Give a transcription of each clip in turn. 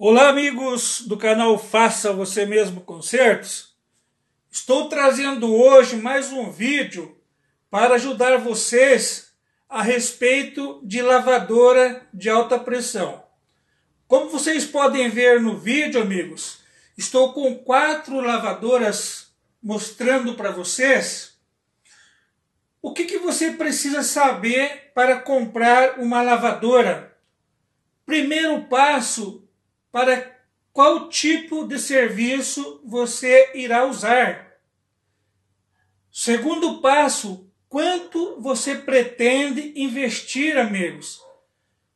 Olá, amigos do canal Faça Você Mesmo Concertos. Estou trazendo hoje mais um vídeo para ajudar vocês a respeito de lavadora de alta pressão. Como vocês podem ver no vídeo, amigos, estou com quatro lavadoras mostrando para vocês o que, que você precisa saber para comprar uma lavadora. Primeiro passo para qual tipo de serviço você irá usar. Segundo passo, quanto você pretende investir, amigos?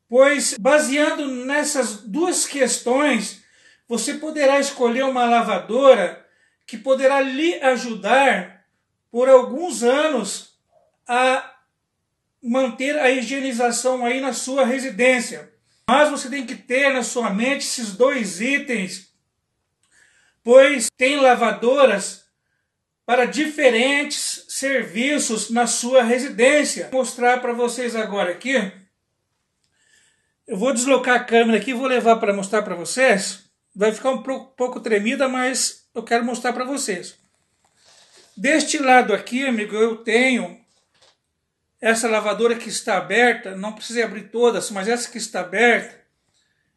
Pois baseando nessas duas questões, você poderá escolher uma lavadora que poderá lhe ajudar por alguns anos a manter a higienização aí na sua residência. Mas você tem que ter na sua mente esses dois itens, pois tem lavadoras para diferentes serviços na sua residência. Vou mostrar para vocês agora aqui. Eu vou deslocar a câmera aqui, vou levar para mostrar para vocês. Vai ficar um pouco tremida, mas eu quero mostrar para vocês. Deste lado aqui, amigo, eu tenho essa lavadora que está aberta, não precisa abrir todas, mas essa que está aberta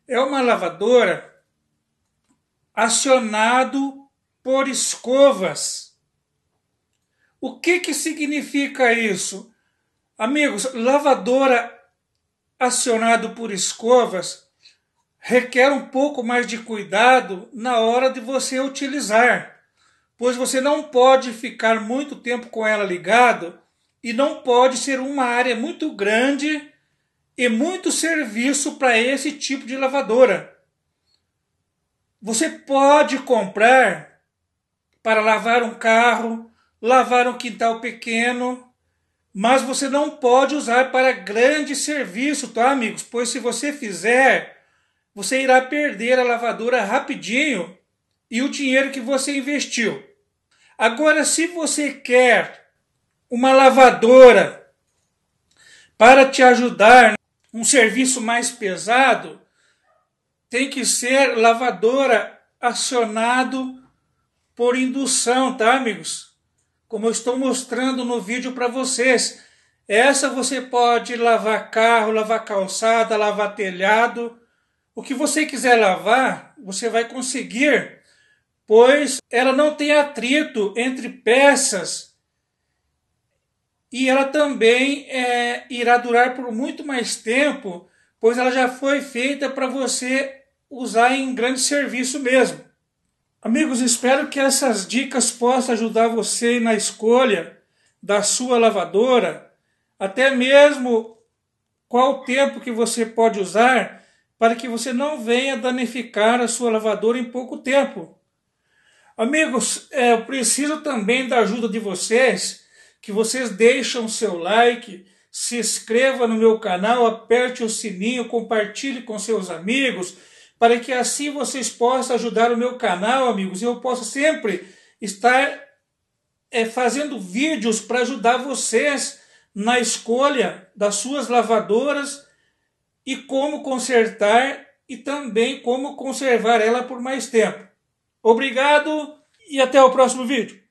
é uma lavadora acionado por escovas. O que que significa isso? Amigos, lavadora acionado por escovas requer um pouco mais de cuidado na hora de você utilizar, pois você não pode ficar muito tempo com ela ligado e não pode ser uma área muito grande e muito serviço para esse tipo de lavadora. Você pode comprar para lavar um carro, lavar um quintal pequeno, mas você não pode usar para grande serviço, tá, amigos? Pois se você fizer, você irá perder a lavadora rapidinho e o dinheiro que você investiu. Agora, se você quer uma lavadora para te ajudar. Um serviço mais pesado tem que ser lavadora acionado por indução, tá, amigos? Como eu estou mostrando no vídeo para vocês. Essa você pode lavar carro, lavar calçada, lavar telhado. O que você quiser lavar, você vai conseguir, pois ela não tem atrito entre peças e ela também é, irá durar por muito mais tempo, pois ela já foi feita para você usar em grande serviço mesmo. Amigos, espero que essas dicas possam ajudar você na escolha da sua lavadora, até mesmo qual tempo que você pode usar para que você não venha danificar a sua lavadora em pouco tempo. Amigos, é, eu preciso também da ajuda de vocês que vocês deixam seu like, se inscreva no meu canal, aperte o sininho, compartilhe com seus amigos, para que assim vocês possam ajudar o meu canal, amigos, e eu possa sempre estar é, fazendo vídeos para ajudar vocês na escolha das suas lavadoras e como consertar e também como conservar ela por mais tempo. Obrigado e até o próximo vídeo.